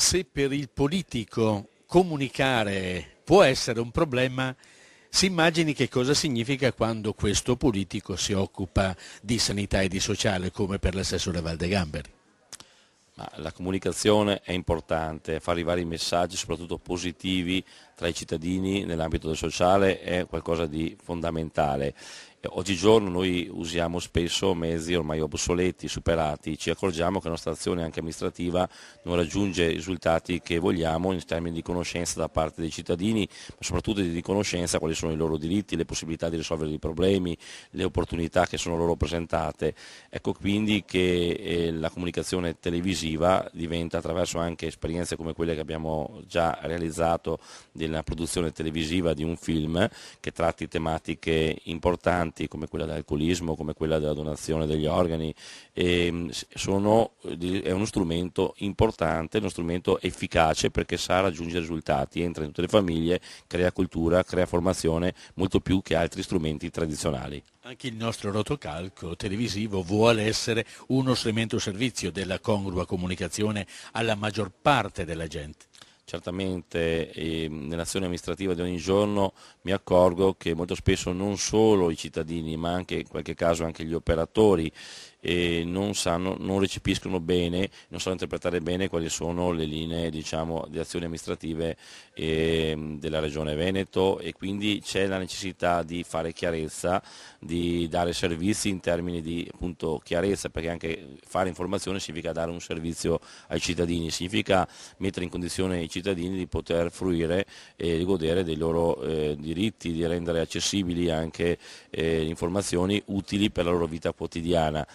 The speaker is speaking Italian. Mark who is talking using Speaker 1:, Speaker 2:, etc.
Speaker 1: se per il politico comunicare può essere un problema, si immagini che cosa significa quando questo politico si occupa di sanità e di sociale, come per l'assessore Valdegamberi.
Speaker 2: la comunicazione è importante, far arrivare i messaggi, soprattutto positivi, tra i cittadini nell'ambito del sociale è qualcosa di fondamentale. Eh, oggigiorno noi usiamo spesso mezzi ormai obsoleti, superati, ci accorgiamo che la nostra azione anche amministrativa non raggiunge i risultati che vogliamo in termini di conoscenza da parte dei cittadini, ma soprattutto di conoscenza quali sono i loro diritti, le possibilità di risolvere i problemi, le opportunità che sono loro presentate. Ecco quindi che eh, la comunicazione televisiva diventa attraverso anche esperienze come quelle che abbiamo già realizzato della produzione televisiva di un film che tratti tematiche importanti importanti come quella dell'alcolismo, come quella della donazione degli organi, mm, sono, eh, è uno strumento importante, uno strumento efficace perché sa raggiungere risultati, entra in tutte le famiglie, crea cultura, crea formazione molto più che altri strumenti tradizionali.
Speaker 1: Anche il nostro rotocalco televisivo vuole essere uno strumento servizio della congrua comunicazione alla maggior parte della gente
Speaker 2: certamente eh, mm, nell'azione amministrativa di ogni giorno mi accorgo che molto spesso non solo i cittadini ma anche in qualche caso anche gli operatori eh, non, sanno, non, recepiscono bene, non sanno interpretare bene quali sono le linee diciamo, di azioni amministrative eh, della Regione Veneto e quindi c'è la necessità di fare chiarezza, di dare servizi in termini di appunto, chiarezza, perché anche fare informazione significa dare un servizio ai cittadini, significa mettere in condizione i cittadini di poter fruire e di godere dei loro eh, diritti, di rendere accessibili anche eh, informazioni utili per la loro vita quotidiana.